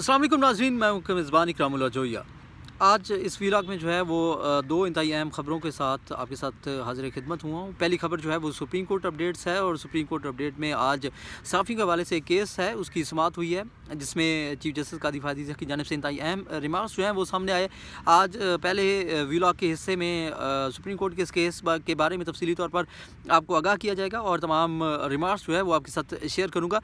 असलम नाजीन मैं उनके मेज़बान इकराम जोया आज इस वीलाग में जो है वो दो इंतई अहम ख़बरों के साथ आपके साथ हाजिर खिदमत हुआ हूँ पहली खबर जो है वो सुप्रीम कोर्ट अपडेट्स है और सुप्रीम कोर्ट अपडेट में आज साफ़ी के हवाले से एक केस है उसकी समात हुई है जिसमें चीफ जस्टिस कादी फादी की जानब से इंतई अहम रिमार्क्स जो हैं वो सामने आए आज पहले वीलाग के हिस्से में सुप्रीम कोर्ट के इस केस के बारे में तफसली तौर पर आपको आगाह किया जाएगा और तमाम रिमार्क्स जो है वो आपके साथ शेयर करूँगा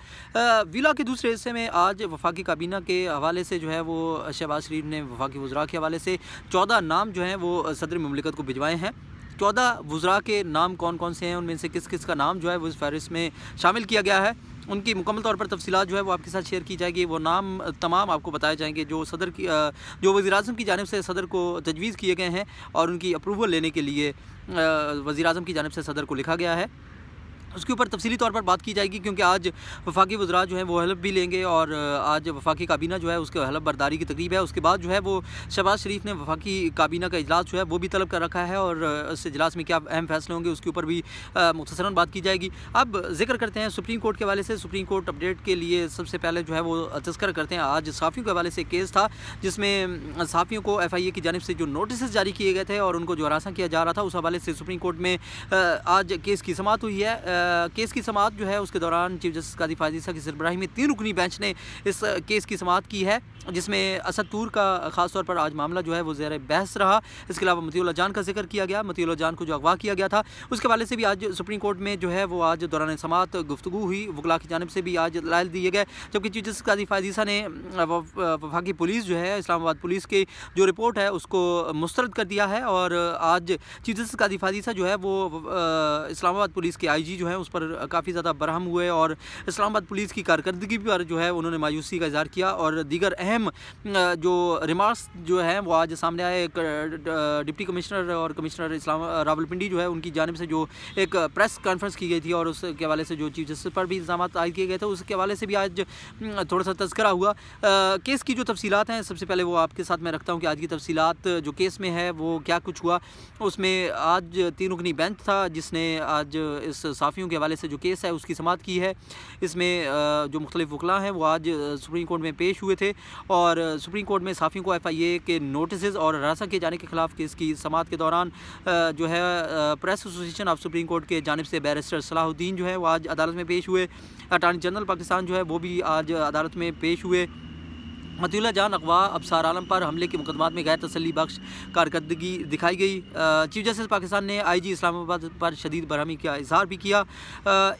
वीलाग के दूसरे हिस्से में आज वफाकी काबीना के हवाले से जो है वो शहबाज शरीफ ने वफाकी वजरा किया हवाले से चौदह नाम जो हैं वो सदर ममलिकत को भिजवाए हैं चौदह वज्रा के नाम कौन कौन से हैं उनमें से किस किस का नाम जो है वो इस फहरिस्त में शामिल किया गया है उनकी मुकम्मल तौर पर तफसीत जो है वो आपके साथ शेयर की जाएगी वो नाम तमाम आपको बताए जाएंगे जो सदर की जो वज़ी अजम की जानब से सदर को तजवीज़ किए गए हैं और उनकी अप्रूवल लेने के लिए वज़ी अजम की जानब से सदर को लिखा गया है उसके ऊपर तफसीली तौर पर बात की जाएगी क्योंकि आज वफाकी वजरा जो है वो हलफ भी लेंगे और आज वफाकी काबीना जो है उसके हलफ बर्दारी की तकरीब है उसके बाद जो है वो शहबाज शरीफ ने वफाकी काबीना का अजलास जो है वो भी तलब कर रखा है और इस अजलास में क्या अहम फैसले होंगे उसके ऊपर भी मुख्तसरा बात की जाएगी अब जिक्र करते हैं सुप्रीम कोर्ट के हवाले से सुप्रीम कोर्ट अपडेट के लिए सबसे पहले जो है वो तस्कर करते हैं आज साफ़ियों के हवाले से केस था जिसमें साफ़ियों को एफ आई ए की जानब से जो नोटिस जारी किए गए थे और उनको जो हरासा किया जा रहा था उस हवाले से सुप्रीम कोर्ट में आज केस की समात हुई है केस की समात जो है उसके दौरान चीफ जस्टिस काजी फाजीसा की सरबराही में तीन रुकनी बेंच ने इस केस की समात की है जिसमें तूर का खासतौर पर आज मामला जो है वो ज़ैर बहस रहा इसके अलावा मतियला जान का जिक्र किया गया मतियला जान को जो अगवा किया गया था उसके हवाले से भी आज सुप्रीम कोर्ट में जो है वो आज दौरान समात गुफ्तु हुई वकला की जानब से भी आज लायल दिए गए जबकि चीफ जस्टिस काजी फाजीसा ने वफाकी पुलिस जो है इस्लामाबाद पुलिस की जो रिपोर्ट है उसको मुस्रद कर दिया है और आज चीफ जस्टिस काजी फाजीसा जो है वो इस्लामाबाद पुलिस के आई जी जो है है उस पर काफ़ी ज़्यादा बरहम हुए और इस्लामाबाद पुलिस की कारकर्दगी पर जो है उन्होंने मायूसी का इजहार किया और दीगर अहम जो रिमार्क्स जो हैं वो आज सामने आए डिप्टी कमिश्नर और कमिश्नर इस्लाम रावलपिंडी जो है उनकी जानब से जो एक प्रेस कॉन्फ्रेंस की गई थी और उसके हवाले से जो चीफ जस्टिस पर भी इल्ज़ाम आयद किए गए थे उसके हवाले से भी आज थोड़ा सा तस्करा हुआ केस की जो तफसीत हैं सबसे पहले वो आपके साथ मैं रखता हूँ कि आज की तफसीत जो केस में है वो क्या कुछ हुआ उसमें आज तीन रुकनी बेंच था जिसने आज इस साफ़ी माफ़ियों के हवाले से जो केस है उसकी समात की है इसमें जो मुख्तलि वकला हैं वो आज सुप्रीम कोर्ट में पेश हुए थे और सुप्रीम कोर्ट में साफ़ियों को एफ आई ए के नोटिस और हरासा किए जाने के खिलाफ केस की समात के दौरान जो है press association of supreme court के जानब से बैरिस्टर सलाहुद्दीन जो है वो आज अदालत में पेश हुए अटारनी जनरल पाकिस्तान जो है वो भी आज अदालत में पेश हुए मतुल्ला जान अकवा अबसार आलम पर हमले के मुकदमात में गैर तसली बख्श कारकर्दगी दिखाई गई चीफ जस्टिस पाकिस्तान ने आईजी इस्लामाबाद पर शदीद बरहमी का इजहार भी किया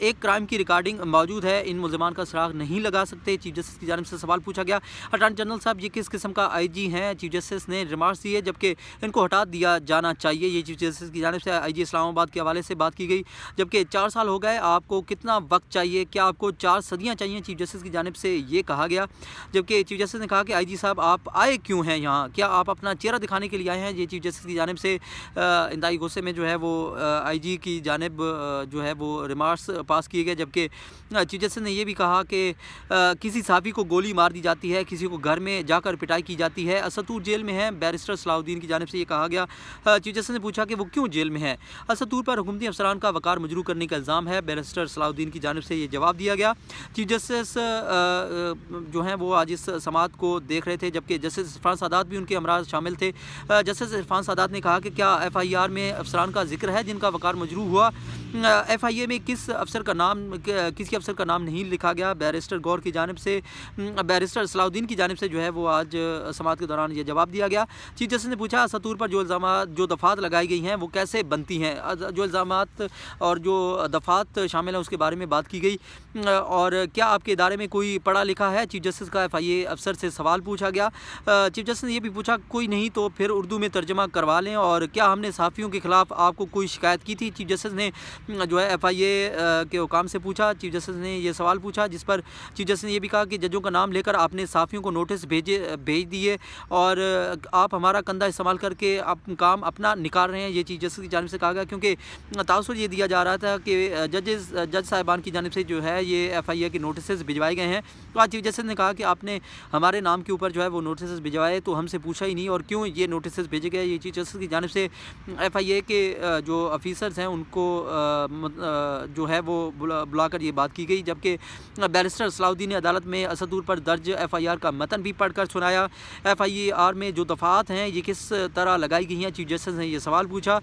एक क्राइम की रिकॉर्डिंग मौजूद है इन मुलजमान का सराग नहीं लगा सकते चीफ जस्टिस की जानब से सवाल पूछा गया अटारनी जनरल साहब ये किस किस्म का आई जी हैं चीफ जस्टिस ने रिमार्क दिए जबकि इनको हटा दिया जाना चाहिए ये चीफ जस्टिस की जानब से आई जी इस्लामाबाद के हवाले से बात की गई जबकि चार साल हो गए आपको कितना वक्त चाहिए क्या आपको चार सदियाँ चाहिए चीफ जस्टिस की जानब से ये कहा गया जबकि चीफ जस्टिस ने कहा कि आईजी साहब आप आए क्यों हैं यहाँ क्या आप अपना चेहरा दिखाने के लिए आए हैं ये चीफ जस्टिस की जानब से इंतई गुस्से में जो है वो आईजी की जानब जो है वो रिमार्क्स पास किए गए जबकि चीफ जस्टिस ने यह भी कहा कि किसी साफी को गोली मार दी जाती है किसी को घर में जाकर पिटाई की जाती है असतूर जेल में है बैरिस्टर सलाउद्दीन की जानब से ये कहा गया चीफ जस्टिस ने पूछा कि वो क्यों जेल में है असतूर पर हुकूमती अफसरान का वकार मजरू करने का इल्ज़ाम है बैरिस्टर सलाउद्दीन की जानब से ये जवाब दिया गया चीफ जस्टिस जो हैं वो आज इस समात सादात को देख रहे थे जबकि जस्टिस इरफान सादात भी उनके हमरा शामिल थे जस्टिस इरफान सादात ने कहा कि क्या एफ आई आर में अफसरान का जिक्र है जिनका वकार मजरू हुआ एफ आई ए में किस अफसर का नाम किसी अफसर का नाम नहीं लिखा गया बैरिस्टर गौर की जानब से बैरिस्टर सलाउद्दीन की जानब से जो है वो आज समात के दौरान यह जवाब दिया गया चीफ जस्टिस ने पूछा सतूर पर जो इल्ज़ाम जो दफ़ात लगाई गई हैं वो कैसे बनती हैं जो इल्ज़ाम और जो दफ़ात शामिल हैं उसके बारे में बात की गई और क्या आपके इदारे में कोई पढ़ा लिखा है चीफ जस्टिस का एफ आई ए अफसर से सवाल पूछा गया चीफ जस्टिस ने यह भी पूछा कोई नहीं तो फिर उर्दू में तर्जमा करवा लें और क्या हमने सहाफ़ियों के ख़िलाफ़ आपको कोई शिकायत की थी चीफ जस्टिस ने जो है एफ आई ए के हुकाम से पूछा चीफ जस्टिस ने यह सवाल पूछा जिस पर चीफ जस्टिस ने यह भी कहा कि जजों का नाम लेकर आपने सहाफ़ियों को नोटिस भेजे भेज दिए और आप हमारा कंधा इस्तेमाल करके आप काम अपना निकाल रहे हैं ये चीफ जस्टिस की जानब से कहा गया क्योंकि तासर ये दिया जा रहा था कि जजेस जज साहिबान की जानब से जो है ये एफ आई ए के नोटिस भिजवाए गए हैं तो आज चीफ जस्टिस ने कहा कि आपने हमारे हमारे नाम के ऊपर जो है वो नोटिस भिजवाए तो हमसे पूछा ही नहीं और क्यों ये नोटिस भेजे गए ये चीफ जस्टिस की जानब से एफ आई ए के जो ऑफिसर्स हैं उनको जो है वो बुलाकर ये बात की गई जबकि बैरिस्टर सलाउद्दीन ने अदालत में असदूर पर दर्ज एफ आई आर का मतन भी पढ़कर सुनाया एफ आई आर में जो दफ़ात हैं ये किस तरह लगाई गई हैं चीफ जस्टिस ने यह सवाल पूछा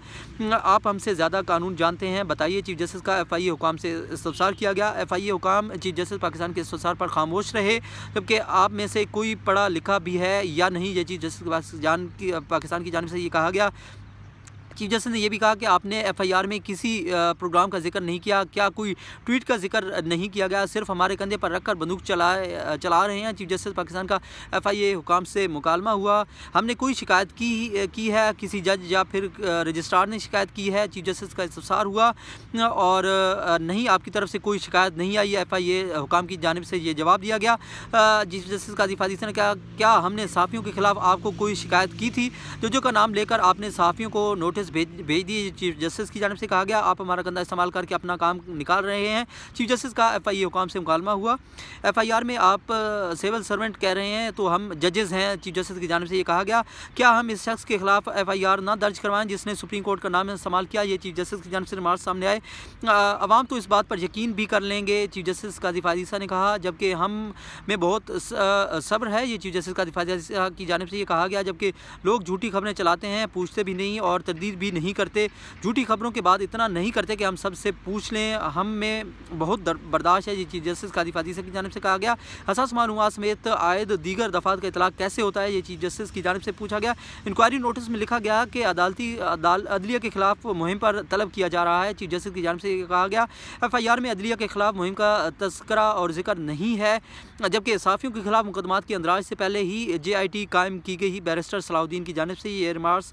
आप हमसे ज़्यादा कानून जानते हैं बताइए चीफ जस्टिस का एफ आई ए हुकाम से इस्तार किया गया एफ आई ए हुकाम चीफ जस्टिस पाकिस्तान के इस्तार पर खामोश रहे जबकि आप में से कुछ कोई पढ़ा लिखा भी है या नहीं ये चीज़ जिस पाकिस्तान की पाकिस्तान की जानब से ये कहा गया चीफ जस्टिस ने यह भी कहा कि आपने एफआईआर में किसी प्रोग्राम का जिक्र नहीं किया क्या कोई ट्वीट का जिक्र नहीं किया गया सिर्फ हमारे कंधे पर रखकर बंदूक चलाए चला रहे हैं चीफ जस्टिस पाकिस्तान का एफ आई हुकाम से मुकालमा हुआ हमने कोई शिकायत की की है किसी जज या फिर रजिस्ट्रार ने शिकायत की है चीफ जस्टिस का इस्तार हुआ और नहीं आपकी तरफ से कोई शिकायत नहीं आई एफ आई ए हुकाम की जानब से ये जवाब दिया गया चीफ जस्टिस का फाजीसा ने कहा क्या हमने सहाफ़ियों के खिलाफ आपको कोई शिकायत की थी जो जो का नाम लेकर आपने सहाफ़ियों को नोटिस नोटिस भेज भेज दिए चीफ जस्टिस की जानब से कहा गया आप हमारा गंदा इस्तेमाल करके अपना काम निकाल रहे हैं चीफ जस्टिस का एफ आई से मुकालमा हुआ एफ आर में आप सिविल सर्वेंट कह रहे हैं तो हम जजेज़ हैं चीफ जस्टिस की जानब से ये कहा गया क्या हम इस शख्स के खिलाफ एफ आई आर ना दर्ज करवाएं जिसने सुप्रीम कोर्ट का नाम इस्तेमाल किया ये चीफ जस्टिस की जानब से रिमार्क सामने आए आवाम तो इस बात पर यकीन भी कर लेंगे चीफ जस्टिस का फाजीसा ने कहा जबकि हम में बहुत सब्र है ये चीफ जस्टिस का फाजीसा की जानब से ये कहा गया जबकि लोग झूठी खबरें चलाते हैं पूछते भी नहीं और तरदीद उम्मीद भी नहीं करते झूठी खबरों के बाद इतना नहीं करते कि हम सबसे पूछ लें हम में बहुत बर्दाश्त है ये चीज़ जस्टिस कादिफ अदीसर की जानब से कहा गया हसास मालूम समेत आयद दीगर दफात का इतलाक़ कैसे होता है ये चीफ जस्टिस की जानब से पूछा गया इंक्वायरी नोटिस में लिखा गया कि अदालती अदलिया के खिलाफ मुहिम पर तलब किया जा रहा है चीफ जस्टिस की जानब से कहा गया एफ आई आर में अदलिया के खिलाफ मुहिम का तस्करा और जिक्र नहीं है जबकि साफियों के खिलाफ मुकदमा के अंदराज से पहले ही जे आई टी कायम की गई बैरिस्टर सलाउद्दीन की जानब से ये रिमार्स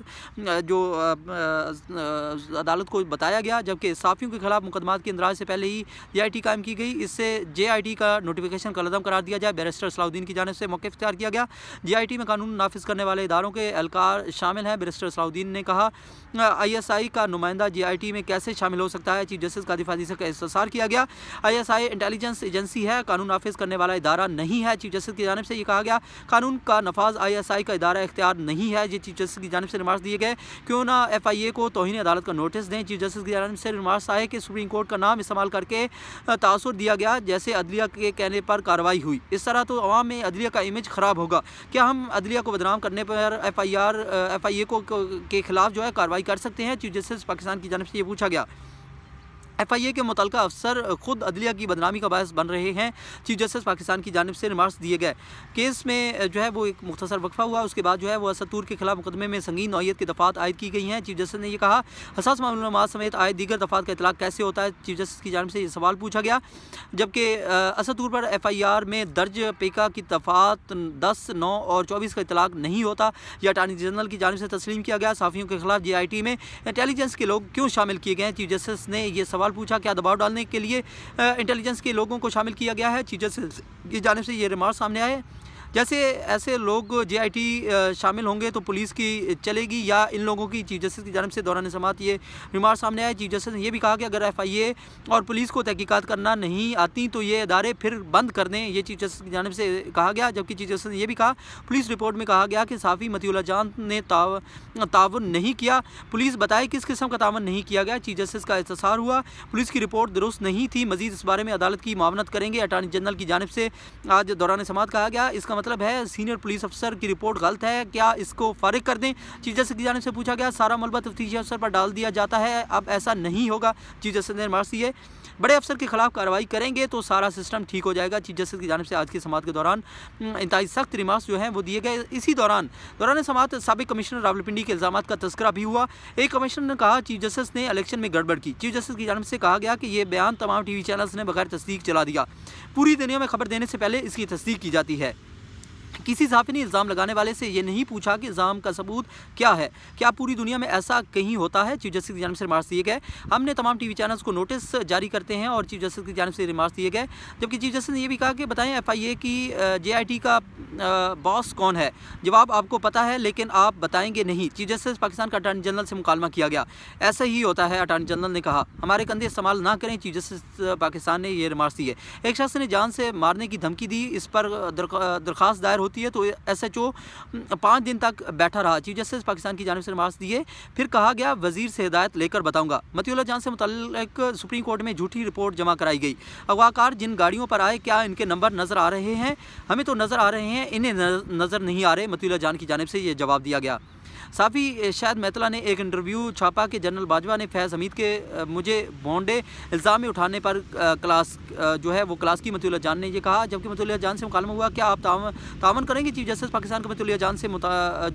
जो अदालत को बताया गया जबकि साफ़ियों के खिलाफ मुकदमा के इंदराज से पहले ही जे कायम की गई इससे जे का नोटिफिकेशन कलदम करार दिया जाए बैरिस्टर सलाउद्दीन की जानब से मौके इख्तियार किया गया जे में कानून नाफिज करने वाले इदारों के एहलकार शामिल हैं बैरिस्टर सलाउद्दीन ने कहा आई का नुमाइंदा जे में कैसे शामिल हो सकता है चीफ जस्टिस का दिफाजी से इस्तार किया गया आई इंटेलिजेंस एजेंसी है कानून नाफिज करने वाला इदारा नहीं है चीफ जस्टिस की जानब से ये कहा गया कानून का नफाज आई का इदारा इख्तियार नहीं है ये चीफ जस्टिस की जानब से नमाज दिए गए क्यों ना एफ आई ए को तोहनी अदालत का नोटिस दें चीफ जस्टिस की जानब से रिमार्स आए कि सुप्रीम कोर्ट का नाम इस्तेमाल करके तासर दिया गया जैसे अदलिया के कहने पर कार्रवाई हुई इस तरह तो आवाम में अदलिया का इमेज ख़राब होगा क्या हम अदलिया को बदनाम करने पर F I R F I A को के खिलाफ जो है कार्रवाई कर सकते हैं चीफ जस्टिस पाकिस्तान की जानब से ये पूछा गया एफ आई ए के मुतल अफसर खुद अदलिया की बदनामी का बायस बन रहे हैं चीफ जस्टिस पाकिस्तान की जानब से रिमार्क दिए गए केस में जो है वो एक मुख्तर वक्फा हुआ उसके बाद जो है वो असदूर के खिलाफ मुकदमे में संगीन नौीयत की दफ़ात आयद की गई हैं चीफ जस्टिस ने यह कहा हसास मामलोम समेत आए दीगर दफ़ात का इतलाक कैसे होता है चीफ जस्टिस की जानब से ये सवाल पूछा गया जबकि असदूर पर एफ आई आर में दर्ज पेका की दफ़ात दस नौ और चौबीस का इतलाक नहीं होता यह अटारनी जनरल की जानब से तस्लीम किया गया साफियों के खिलाफ जी आई टी में इंटेलिजेंस के लोग क्यों शामिल किए गए चीफ जस्टिस ने यह सवाल सवाल पूछा क्या दबाव डालने के लिए इंटेलिजेंस के लोगों को शामिल किया गया है चीज़ें की जानब से ये रिमार्क सामने आए जैसे ऐसे लोग जे शामिल होंगे तो पुलिस की चलेगी या इन लोगों की चीफ जस्टिस की जानब से दौरान समात ये रिमार सामने आए चीफ जस्टिस ने यह भी कहा कि अगर एफ आई ए और पुलिस को तहकीकत करना नहीं आती तो ये अदारे फिर बंद कर दें ये चीफ जस्टिस की जानब से कहा गया जबकि चीफ जस्टिस ने यह भी कहा पुलिस रिपोर्ट में कहा गया कि साफ़ी मतियला जान ने तावन नहीं किया पुलिस बताए किस किस्म का तावन नहीं किया गया चीफ जस्टिस का इतसार हुआ पुलिस की रिपोर्ट दुरुस्त नहीं थी मजीद इस बारे में अदालत की मामनत करेंगे अटारनी जनरल की जानब से आज दौरान समात कहा गया इसका मतलब मतलब है सीनियर पुलिस अफसर की रिपोर्ट गलत है क्या इसको फारिग कर दें चीफ जस्टिस की जानब से पूछा गया सारा मलबा तफ्तीशी अफसर पर डाल दिया जाता है अब ऐसा नहीं होगा चीफ जस्टिस ने रिमार्क दिए बड़े अफसर के खिलाफ कार्रवाई करेंगे तो सारा सिस्टम ठीक हो जाएगा चीफ जस्टिस की जानब से आज की समात के दौरान इंतहाई सख्त रिमार्क्स जो हैं वो दिए गए इसी दौरान दौरान समात सबक कमिश्नर रावलपिंडी के इल्जाम का तस्करा भी हुआ एक कमिश्नर ने कहा चीफ जस्टिस ने इलेक्शन में गड़बड़ की चीफ जस्टिस की जानब से कहा गया कि यह बयान तमाम टी वी चैनल्स ने बगैर तस्दीक चला दिया पूरी दुनिया में खबर देने से पहले इसकी तस्दीक की जाती है किसी साफी ने इल्ज़ाम लगाने वाले से ये नहीं पूछा कि इल्ज़ाम का सबूत क्या है क्या पूरी दुनिया में ऐसा कहीं होता है चीफ जस्टिस की जानब से रिमार्स दिए गए हमने तमाम टीवी चैनल्स को नोटिस जारी करते हैं और चीफ जस्टिस की जानब से रिमार्स दिए गए जबकि चीफ जस्टिस ने यह भी कहा कि बताएं एफ आई ए की जे आई टी का बॉस कौन है जवाब आपको पता है लेकिन आप बताएंगे नहीं चीफ जस्टिस पाकिस्तान का अटारनी जनरल से मुकालमा किया गया ऐसा ही होता है अटारनी जनरल ने कहा हमारे कंधे इस्तेमाल ना करें चीफ जस्टिस पाकिस्तान ने यह रिमार्स दिए एक शख्स ने जान से मारने की धमकी दी इस पर दरख्वास्त दायर होती है तो एस एच ओ पाँच दिन तक बैठा रहा चीफ जस्टिस पाकिस्तान की जानव से नमाज दिए फिर कहा गया वजीर से हिदायत लेकर बताऊँगा मतील्ला जान से मुतक सुप्रीम कोर्ट में झूठी रिपोर्ट जमा कराई गई अगवाकार जिन गाड़ियों पर आए क्या इनके नंबर नज़र आ रहे हैं हमें तो नज़र आ रहे हैं इन्हें नज़र नहीं आ रहे मतील्ला जान की जानब से ये जवाब दिया गया साफ़ी शायद मेहतला ने एक इंटरव्यू छापा कि जनरल बाजवा ने फैज़ हमीद के मुझे बॉन्डे इल्ज़ाम में उठाने पर क्लास जो है वो क्लास की मतुल्ला जान ने यह कहा जबकि मतुल्ला जान से मुकालमा हुआ क्या आप तावन, करेंगे चीफ जस्टिस पाकिस्तान का मतुल्ला जान से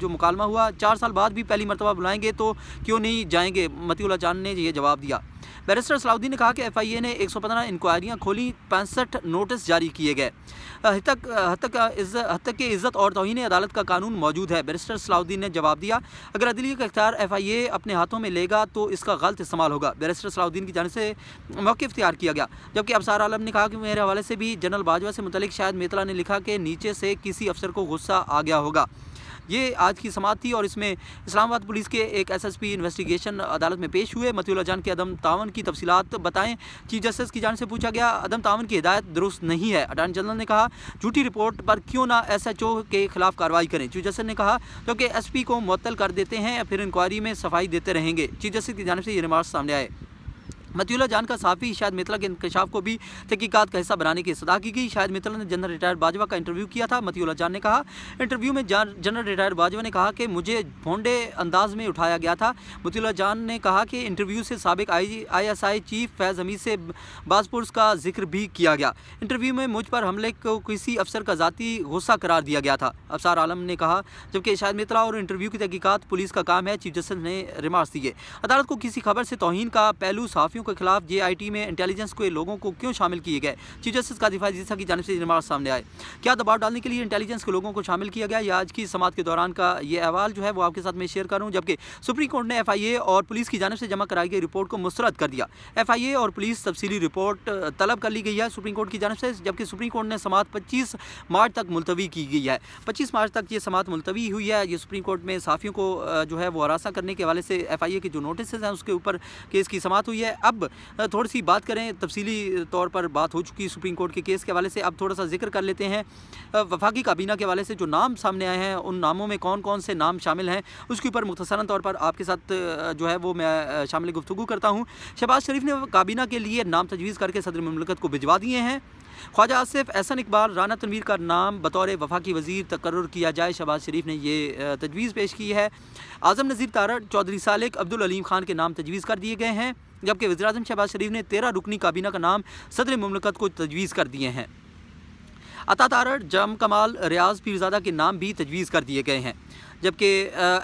जो मुकालमा हुआ चार साल बाद भी पहली मरतबा बुलाएंगे तो क्यों नहीं जाएंगे मतीला जान ने यह जवाब दिया बैरिस्टर सलाउद्दीन ने कहा कि एफ आई ए ने एक सौ पंद्रह इंक्वायरियाँ खोली पैंसठ नोटिस जारी किए गए हतक के इज़्ज़त और तोहन अदालत का कानून मौजूद है बैरिस्टर सलाउद्दीन ने जवाब दिया अगर अदली का इख्तार एफ आई ए अपने हाथों में लेगा तो इसका गलत इस्तेमाल होगा बैरिस्टर सलाउद्दीन की जान से मौके इख्तियार किया गया जबकि अबसार आलम ने कहा कि मेरे हवाले से भी जनरल बाजवा से मुतलिक शायद मेतला ने लिखा कि नीचे से किसी अफसर को गुस्सा आ गया होगा ये आज की समाप्त थी और इसमें इस्लामाबाद पुलिस के एक एसएसपी इन्वेस्टिगेशन अदालत में पेश हुए मतील्ला जान के अदम तावन की तफसीत बताएं चीफ जस्टिस की जान से पूछा गया अदम तावन की हिदायत दुरुस्त नहीं है अटॉर्नी जनरल ने कहा झूठी रिपोर्ट पर क्यों ना एस एच ओ के खिलाफ कार्रवाई करें चीफ जस्टिस ने कहा क्योंकि एस पी को मअतल कर देते हैं फिर इंक्वायरी में सफाई देते रहेंगे चीफ जस्टिस की जानब से ये रिमार्क सामने आए मतीला जान का साफ़ी शायद मित्रा के इंकशाफ को भी तहकीकत का हिस्सा बनाने की सदा की गई शायद मित्रा ने जनरल रिटायर्ड बाजवा का इंटरव्यू किया था मतीला जान ने कहा इंटरव्यू में जनरल रिटायर्ड बाजवा ने कहा कि मुझे भोंडे अंदाज में उठाया गया था मतीला जान ने कहा कि इंटरव्यू से सबक आई आई चीफ फैज़ हमीद से बाजपुर का जिक्र भी किया गया इंटरव्यू में मुझ पर हमले को किसी अफसर का जतीी गुस्सा करार दिया गया था अफसार आलम ने कहा जबकि शायद मित्रा और इंटरव्यू की तहकीकत पुलिस का काम है चीफ जस्टिस ने रिमार्स दिए अदालत को किसी खबर से तोहन का पहलू साफ़ियों आतंकियों के खिलाफ जे में इंटेलिजेंस के लोगों को क्यों शामिल किए गए चीफ जस्टिस का दिफाई जिसा की जानव से रिमार्क सामने आए क्या दबाव डालने के लिए इंटेलिजेंस के लोगों को शामिल किया गया या आज की समाज के दौरान का ये अहवाल जो है वो आपके साथ मैं शेयर करूँ जबकि सुप्रीम कोर्ट ने एफ और पुलिस की जानव से जमा कराई गई रिपोर्ट को मुस्रद कर दिया एफ और पुलिस तफसीली रिपोर्ट तलब कर ली गई है सुप्रीम कोर्ट की जानव से जबकि सुप्रीम कोर्ट ने समात पच्चीस मार्च तक मुलतवी की गई है पच्चीस मार्च तक ये समात मुलतवी हुई है ये सुप्रीम कोर्ट में साफियों को जो है वो हरासा करने के हवाले से एफ आई ए के जो नोटिस हैं उसके ऊपर केस की समात हुई है अब अब थोड़ी सी बात करें तफसीली तौर पर बात हो चुकी है सुप्रीम कोर्ट के केस के हवाले से अब थोड़ा सा जिक्र कर लेते हैं वफाकी काबीना के हवाले से जो नाम सामने आए हैं उन नामों में कौन कौन से नाम शामिल हैं उसके ऊपर मुख्तसरा तौर पर आपके साथ जो है वो मैं शामिल गुफ्तु करता हूँ शहबाज शरीफ ने काबीना के लिए नाम तजवीज़ करके सदर ममलकत को भिजवा दिए हैं ख्वाजा आसिफ एहसन इकबाल राना तनवीर का नाम बतौर वफाकी वजीर तकर किया जाए शहबाज शरीफ ने यह तजवीज़ पेश की है आज़म नज़ीर तारा चौधरी सालिक अब्दुल अलीम खान के नाम तजवीज़ कर दिए गए हैं जबकि वजी अजम शहबाज शरीफ ने तेरह रुकनी काबीना का नाम सदर ममलकत को तजवीज़ कर दिए हैं अता तारड़ जम कमाल रियाज पीरजादा के नाम भी तजवीज़ कर दिए गए हैं जबकि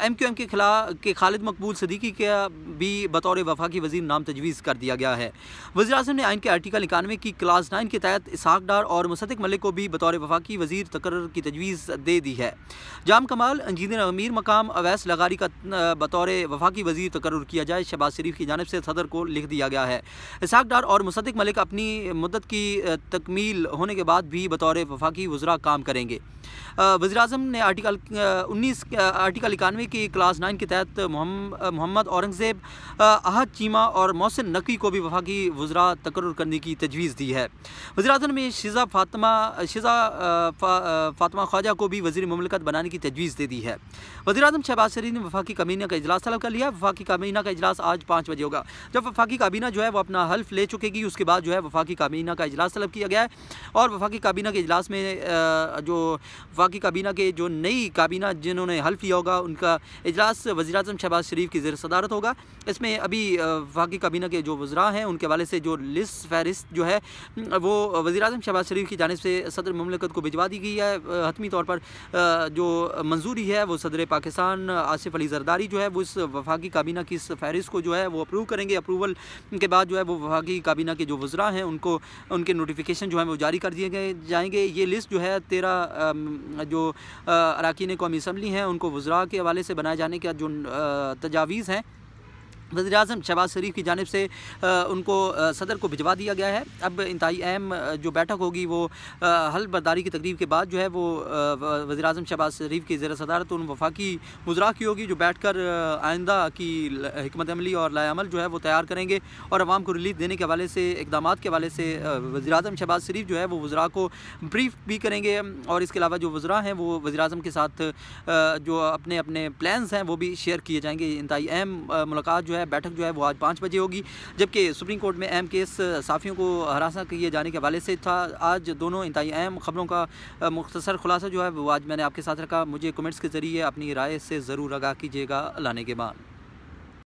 एम क्यू एम के खिला के खालिद मकबूल सदीकी का भी बतौर वफा की वजीर नाम तजवीज़ कर दिया गया है वजी अजम ने आइन के आर्टिकल इक्यानवे की क्लास नाइन के तहत इसहाक डार और मुसदक मलिक को भी बतौर वफाकी वजीर तकर की तजवीज़ दे दी है जाम कमाल इंजीनियर अमीर मकाम अवैस लगारी का बतौर वफाकी वजीर तकर किया जाए शहबाज शरीफ की जानब से सदर को लिख दिया गया है इसहाक डार और मुसदक मलिक अपनी मदद की तकमील होने के बाद भी बतौर वफाकी वजरा काम करेंगे वजी अजम ने आर्टिकल उन्नीस आर्टिकल इक्यानवे की क्लास नाइन के तहत मोहम्मद औरंगज़ेब अहद चीमा और मोहसिन नकवी को भी वफाकी वजरा वज्रा तकर करने की तजवीज़ दी है अजम ने शिजा फातमा शिजा फा, फातमा ख्वाजा को भी वजी ममलिकत बनाने की तजवीज़ दे दी है वजी अजम शहबाज शरीफ ने वफाकी कमीना का अजलास तलब कर लिया वफाकी काबीना का अजलास आज पाँच बजे होगा जब वफाकी काबीना जो है वह अपना हल्फ ले चुकेगी उसके बाद जो है वफाकी काबीना का अजलास तलब किया गया है और वफाकी काबीना के अजलास में जो वफाकी काबीना के जो नई काबीना जिन्होंने हल्फ मुनफ होगा उनका अजलास वजी अजम शहबाज शरीफ की जेर सदारत होगा इसमें अभी वाकई काबीना के जो वज्रा हैं उनके हवाले से जो लिस्ट फहरिस्त जो है वो वजी अजम शहबाज शरीफ की जानब से सदर ममलकत को भिजवा दी गई है हतमी तौर पर जो मंजूरी है वो सदर पाकिस्तान आसिफ अली जरदारी जो है वो इस वफाकी काबीना की इस फहरिस्त को जो है वो अप्रूव करेंगे अप्रूवल के बाद जो है वो वफाकी काबीना के जो वज्रा हैं उनको उनके नोटिफिकेशन जो है वो जारी कर दिए गए जाएंगे ये लिस्ट जो है तेरह जो अरकान कौमी असम्बली हैं उनको को वज्रा के हवाले से बनाए जाने के जो तजावीज़ हैं वजी अजम शहबाज शरीफ की जानब से उनको सदर को भिजवा दिया गया है अब इंतई अहम जो बैठक होगी वो हल बरदारी की तकरीब के बाद जो है वो वजी अजम शहबाज शरीफ की ज़र सदारत उन वफाकी मुजरा की होगी जो बैठ कर आइंदा की हमत अमली और लाल जो है वो तैयार करेंगे और आवाम को रिलीफ देने के हवाले से इकदाम के हवाले से वजी अजम शहबाज शरीफ जो है वो वज़रा को ब्रीफ भी करेंगे और इसके अलावा जो वज़रा हैं वो वजी अजम के साथ जो अपने अपने प्लान्स हैं वो भी शेयर किए जाएंगे इंतई अहम मुलाकात जो है है बैठक जो है वो आज पाँच बजे होगी जबकि सुप्रीम कोर्ट में अहम केस साफियों को हरासा किए जाने के हवाले से था आज दोनों इंतई अहम खबरों का मुख्तसर खुलासा जो है वो आज मैंने आपके साथ रखा मुझे कमेंट्स के ज़रिए अपनी राय से ज़रूर आगा कीजिएगा लाने के बाद